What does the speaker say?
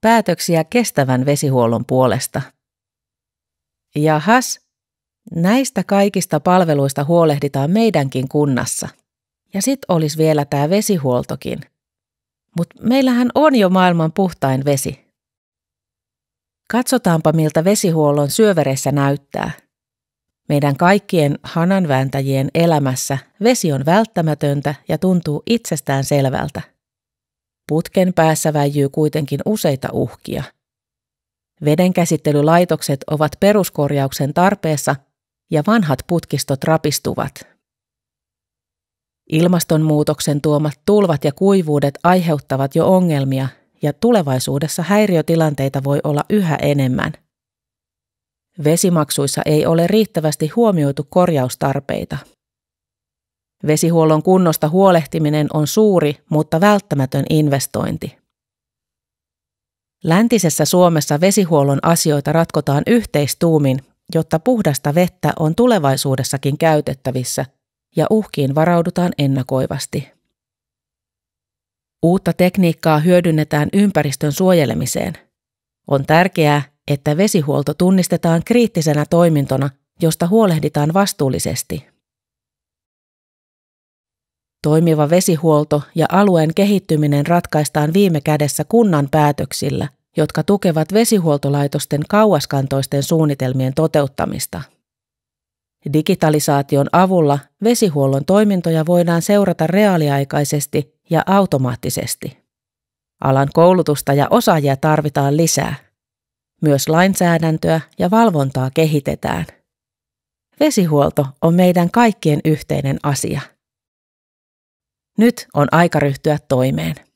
päätöksiä kestävän vesihuollon puolesta. Jahas, näistä kaikista palveluista huolehditaan meidänkin kunnassa. Ja sit olisi vielä tämä vesihuoltokin. Mutta meillähän on jo maailman puhtain vesi. Katsotaanpa, miltä vesihuollon syövereissä näyttää. Meidän kaikkien hananvääntäjien elämässä vesi on välttämätöntä ja tuntuu itsestään selvältä. Putken päässä väijyy kuitenkin useita uhkia. Vedenkäsittelylaitokset ovat peruskorjauksen tarpeessa ja vanhat putkistot rapistuvat. Ilmastonmuutoksen tuomat tulvat ja kuivuudet aiheuttavat jo ongelmia ja tulevaisuudessa häiriötilanteita voi olla yhä enemmän. Vesimaksuissa ei ole riittävästi huomioitu korjaustarpeita. Vesihuollon kunnosta huolehtiminen on suuri, mutta välttämätön investointi. Läntisessä Suomessa vesihuollon asioita ratkotaan yhteistuumin, jotta puhdasta vettä on tulevaisuudessakin käytettävissä ja uhkiin varaudutaan ennakoivasti. Uutta tekniikkaa hyödynnetään ympäristön suojelemiseen. On tärkeää, että vesihuolto tunnistetaan kriittisenä toimintona, josta huolehditaan vastuullisesti. Toimiva vesihuolto ja alueen kehittyminen ratkaistaan viime kädessä kunnan päätöksillä, jotka tukevat vesihuoltolaitosten kauaskantoisten suunnitelmien toteuttamista. Digitalisaation avulla vesihuollon toimintoja voidaan seurata reaaliaikaisesti ja automaattisesti. Alan koulutusta ja osaajia tarvitaan lisää. Myös lainsäädäntöä ja valvontaa kehitetään. Vesihuolto on meidän kaikkien yhteinen asia. Nyt on aika ryhtyä toimeen.